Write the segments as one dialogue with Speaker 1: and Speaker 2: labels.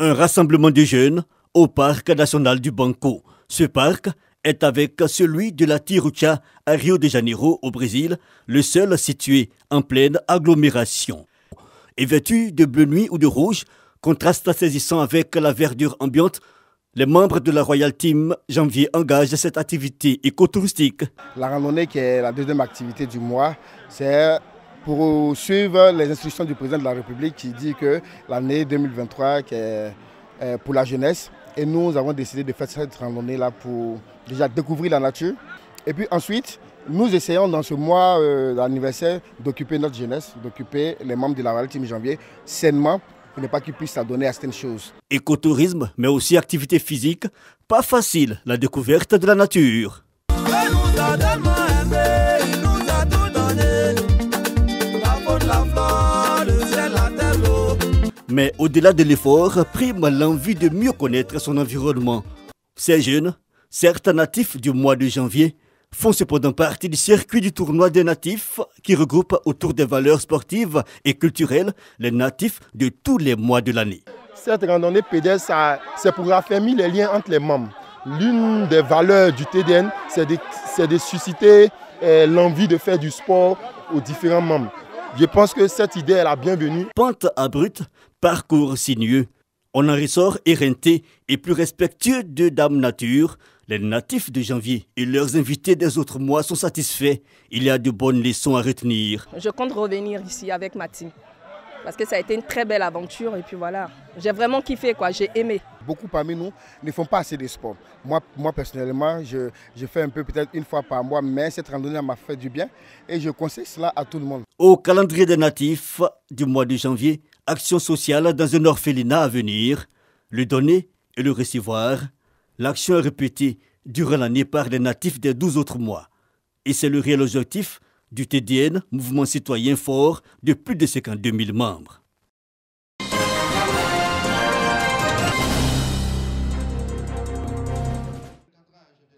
Speaker 1: un rassemblement de jeunes au parc national du Banco. Ce parc est avec celui de la Tirucha à Rio de Janeiro au Brésil, le seul situé en pleine agglomération. Et vêtu de bleu nuit ou de rouge, contraste saisissant avec la verdure ambiante, les membres de la Royal Team Janvier engagent cette activité écotouristique.
Speaker 2: La randonnée, qui est la deuxième activité du mois, c'est pour suivre les instructions du président de la République qui dit que l'année 2023 est euh, pour la jeunesse. Et nous avons décidé de faire cette randonnée-là pour déjà découvrir la nature. Et puis ensuite, nous essayons dans ce mois euh, d'anniversaire d'occuper notre jeunesse, d'occuper les membres de la Réalité Team Janvier sainement pour ne pas qu'ils puissent
Speaker 1: s'adonner à certaines choses. Écotourisme, mais aussi activité physique, pas facile la découverte de la nature. Mais au-delà de l'effort, prime l'envie de mieux connaître son environnement. Ces jeunes, certains natifs du mois de janvier, font cependant partie du circuit du tournoi des natifs qui regroupe autour des valeurs sportives et culturelles les natifs de tous les mois de l'année.
Speaker 2: Cette randonnée pédestre, c'est pour affermir les liens entre les membres. L'une des valeurs du TDN, c'est de, susciter eh, l'envie de faire du sport
Speaker 1: aux différents membres. Je pense que cette idée est la bienvenue. Pente abrupte, parcours sinueux. On en ressort éreinté et plus respectueux de Dame Nature. Les natifs de janvier et leurs invités des autres mois sont satisfaits. Il y a de bonnes leçons à retenir.
Speaker 2: Je compte revenir ici avec ma parce que ça a été une très belle aventure et puis voilà, j'ai vraiment kiffé quoi, j'ai aimé. Beaucoup parmi nous ne font pas assez de sport. Moi, moi personnellement, je, je fais un peu peut-être une fois par mois, mais cette randonnée m'a fait du bien et je conseille cela à tout le monde.
Speaker 1: Au calendrier des natifs du mois de janvier, action sociale dans un orphelinat à venir, le donner et le recevoir, l'action est répétée durant l'année par les natifs des 12 autres mois. Et c'est le réel objectif du TDN, mouvement citoyen fort de plus de 52 000 membres.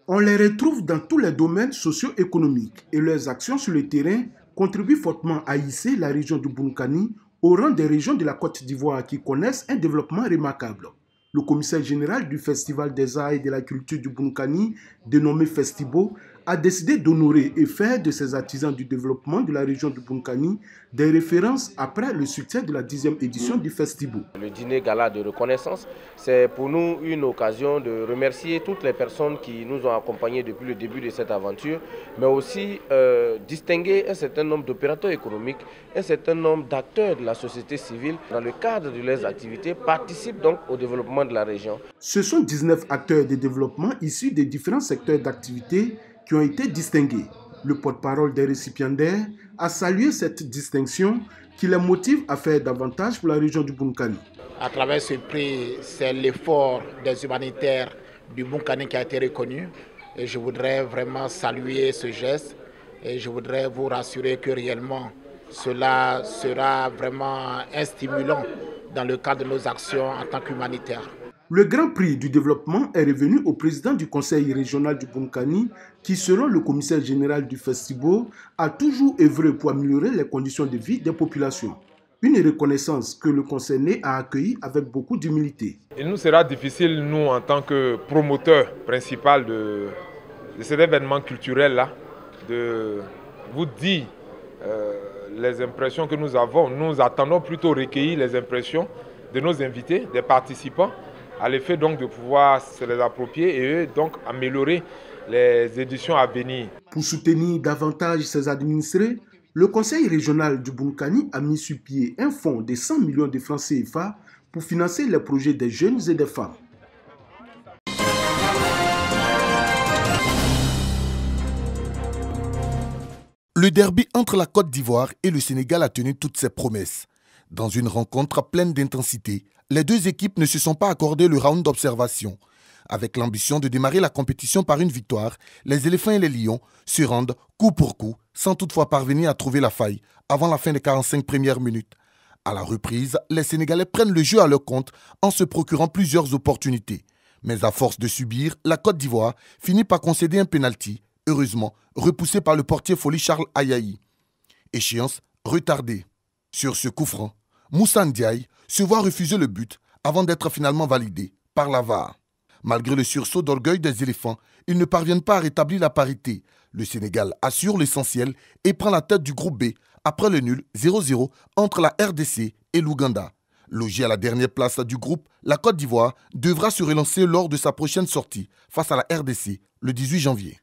Speaker 3: On les retrouve dans tous les domaines socio-économiques et leurs actions sur le terrain contribuent fortement à hisser la région du Bounkani au rang des régions de la Côte d'Ivoire qui connaissent un développement remarquable. Le commissaire général du Festival des arts et de la culture du Bounkani, dénommé Festibo, a décidé d'honorer et faire de ses artisans du développement de la région de Bunkani des références après le succès de la 10e édition du festival. Le dîner gala de reconnaissance, c'est pour nous une occasion de remercier toutes les personnes qui nous ont accompagnés depuis le début de cette aventure, mais aussi euh, distinguer un certain nombre d'opérateurs économiques, un certain nombre d'acteurs de la société civile dans le cadre de leurs activités participent donc au développement de la région. Ce sont 19 acteurs de développement issus des différents secteurs d'activité qui ont été distingués. Le porte-parole des récipiendaires a salué cette distinction qui les motive à faire davantage pour la région du Bunkani. À travers ce prix, c'est l'effort des humanitaires du Bunkani qui a été reconnu. Et je voudrais vraiment saluer ce geste et je voudrais vous rassurer que réellement cela sera vraiment un stimulant dans le cadre de nos actions en tant qu'humanitaires. Le Grand Prix du développement est revenu au président du Conseil régional du Bunkani qui, selon le commissaire général du festival, a toujours œuvré pour améliorer les conditions de vie des populations. Une reconnaissance que le concerné a accueillie avec beaucoup d'humilité. Il nous sera difficile, nous, en tant que promoteur principal de, cet événement culturel-là, de vous dire euh, les impressions que nous avons. Nous attendons plutôt recueillir les impressions de nos invités, des participants, à l'effet donc de pouvoir se les approprier et eux, donc améliorer les éditions à venir. Pour soutenir davantage ces administrés, le Conseil régional du Bunkani a mis sur pied un fonds de 100 millions de francs CFA pour financer les projets des jeunes et des femmes.
Speaker 4: Le derby entre la Côte d'Ivoire et le Sénégal a tenu toutes ses promesses. Dans une rencontre pleine d'intensité, les deux équipes ne se sont pas accordées le round d'observation. Avec l'ambition de démarrer la compétition par une victoire, les éléphants et les lions se rendent coup pour coup, sans toutefois parvenir à trouver la faille avant la fin des 45 premières minutes. À la reprise, les Sénégalais prennent le jeu à leur compte en se procurant plusieurs opportunités. Mais à force de subir, la Côte d'Ivoire finit par concéder un pénalty, heureusement repoussé par le portier folie Charles Ayaï. Échéance retardée. Sur ce coup franc, Moussa Diaye se voit refuser le but avant d'être finalement validé par la Malgré le sursaut d'orgueil des éléphants, ils ne parviennent pas à rétablir la parité. Le Sénégal assure l'essentiel et prend la tête du groupe B après le nul 0-0 entre la RDC et l'Ouganda. Logé à la dernière place du groupe, la Côte d'Ivoire devra se relancer lors de sa prochaine sortie face à la RDC le 18 janvier.